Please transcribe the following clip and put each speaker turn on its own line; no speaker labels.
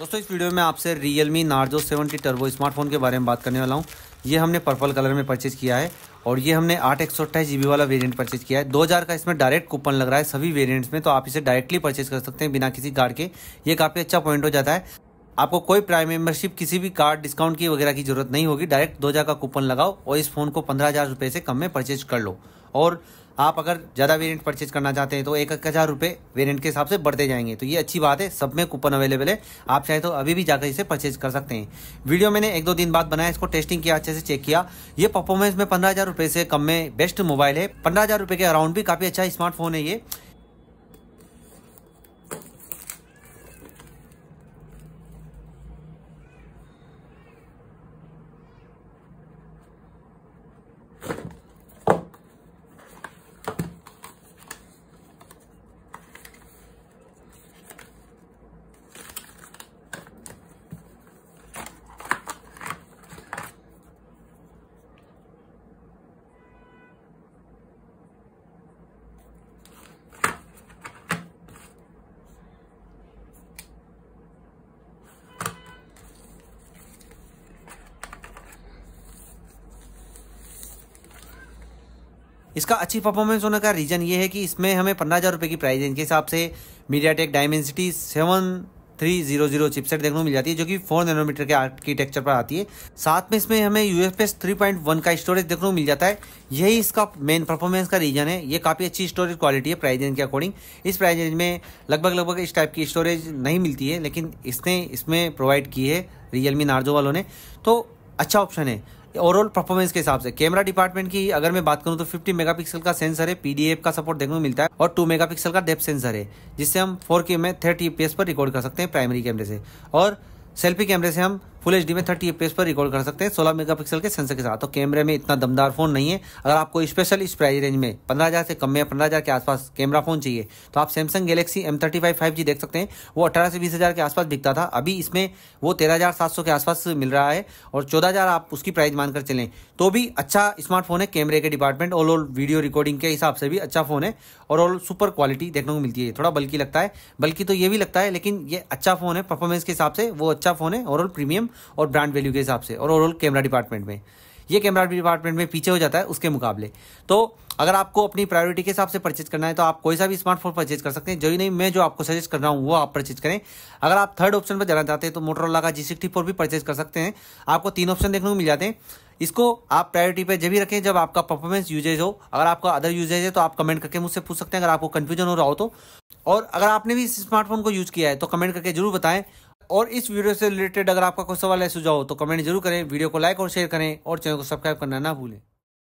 दोस्तों इस वीडियो में आपसे Realme Narzo Turbo smartphone के बारे में बात करने वाला हूँ ये हमने पर्पल कलर में परचेज किया है और ये हमने आठ एक सौ अट्ठाईस जी वाला वेरिएंट परचेज किया है दो हज़ार का इसमें डायरेक्ट कूपन लग रहा है सभी वेरिएंट्स में तो आप इसे डायरेक्टली परचेज कर सकते हैं बिना किसी कार्ड के ये काफ़ी अच्छा पॉइंट हो जाता है आपको कोई प्राइम मेंबरशिप किसी भी कार्ड डिस्काउंट की वगैरह की जरूरत नहीं होगी डायरेक्ट दो का कूपन लगाओ और इस फोन को पंद्रह हज़ार रुपये से कम में परचेज कर लो और आप अगर ज़्यादा वेरिएंट परचेज करना चाहते हैं तो एक एक हज़ार रुपये वेरियंट के हिसाब से बढ़ते जाएंगे तो ये अच्छी बात है सब में कूपन अवेलेबल है आप चाहे तो अभी भी जाकर इसे परचेज कर सकते हैं वीडियो मैंने एक दो दिन बाद बनाया इसको टेस्टिंग किया अच्छे से चेक किया ये परफॉर्मेंस में पंद्रह हज़ार रुपये से कम में बेस्ट मोबाइल है पंद्रह हज़ार रुपये के अराउंड भी काफ़ी अच्छा स्मार्टफोन है ये इसका अच्छी परफॉर्मेंस होने का रीज़न ये है कि इसमें हमें पंद्रह हज़ार रुपये की प्राइस रेंज के हिसाब से MediaTek Dimensity seven three zero zero chipset देखने को मिल जाती है जो कि फोर नैनोमीटर के आर्किटेक्चर पर आती है साथ में इसमें हमें U F S three point one का स्टोरेज देखने को मिल जाता है यही इसका मेन परफॉर्मेंस का रीजन है ये काफ़ी अच्छी स्टोरेज क्वालिटी है प्राइस रेंज के अकॉर्डिंग इस प्राइस रेंज में लगभग लगभग इस टाइप की स्टोरेज नहीं मिलती है लेकिन इसने इसमें प्रोवाइड की है रियल मी नार्जो वालों ने तो अच्छा ऑप्शन है ओवरऑल परफॉर्मेंस के हिसाब से कैमरा डिपार्टमेंट की अगर मैं बात करूँ तो 50 मेगापिक्सल का सेंसर है पीडीएफ का सपोर्ट देखने को मिलता है और 2 मेगापिक्सल का डेप्थ सेंसर है जिससे हम 4K में 30 fps पर रिकॉर्ड कर सकते हैं प्राइमरी कैमरे से और सेल्फी कैमरे से हम फुल एच में थर्टी एफ पर रिकॉर्ड कर सकते हैं सोलह मेगापिक्सल के सेंसर के साथ तो कैमरे में इतना दमदार फोन नहीं है अगर आपको स्पेशल इस प्राइस रेंज में पंद्रह हज़ार से कम में पंद्रह हज़ार के आसपास कैमरा फोन चाहिए तो आप Samsung Galaxy M thirty five five G देख सकते हैं वो अठारह से बीस हज़ार के आसपास बिकता था अभी इसमें वो तेरह हज़ार सात सौ के आसपास मिल रहा है और चौदह हज़ार आप उसकी प्राइस मानकर चलें तो भी अच्छा स्मार्टफोन है कैमरे के डिपार्टमेंट और ऑल वीडियो रिकॉर्डिंग के हिसाब से भी अच्छा फ़ोन है और ऑल सुपर क्वालिटी देखने को मिलती है थोड़ा बल्कि लगता है बल्कि तो ये भी लगता है लेकिन ये अच्छा फ़ोन है परफॉर्मेंस के हिसाब से वो अच्छा फ़ोन है और प्रीमियम और ब्रांड वैल्यू के हिसाब से और ओवरऑल कैमरा डिपार्टमेंट में ये कैमरा डिपार्टमेंट में पीछे हो जाता है उसके मुकाबले तो अगर आपको अपनी प्रायोरिटी के हिसाब से परचेज करना है तो आप कोई सा भी स्मार्टफोन परचेज कर सकते हैं जो ही नहीं मैं जो आपको सजेस्ट कर रहा हूँ वो आप परचेज करें अगर आप थर्ड ऑप्शन पर जाना चाहते हैं तो मोटरोला का जी सिक्सटी फोर भी परचेज कर सकते हैं आपको तीन ऑप्शन देखने को मिल जाते हैं इसको आप प्रायोरिटी पर जब भी रखें जब आपका परफॉर्मेंस यूजेज हो अगर आपका अदर यूजेज है तो आप कमेंट करके मुझसे पूछ सकते हैं अगर आपको कन्फ्यूजन हो रहा हो तो और अगर आपने भी इस स्मार्टफोन को यूज किया है तो कमेंट करके जरूर बताएं और इस वीडियो से रिलेटेड अगर आपका कोई सवाल है सुझाव तो कमेंट जरूर करें वीडियो को लाइक और शेयर करें और चैनल को सब्सक्राइब करना ना भूलें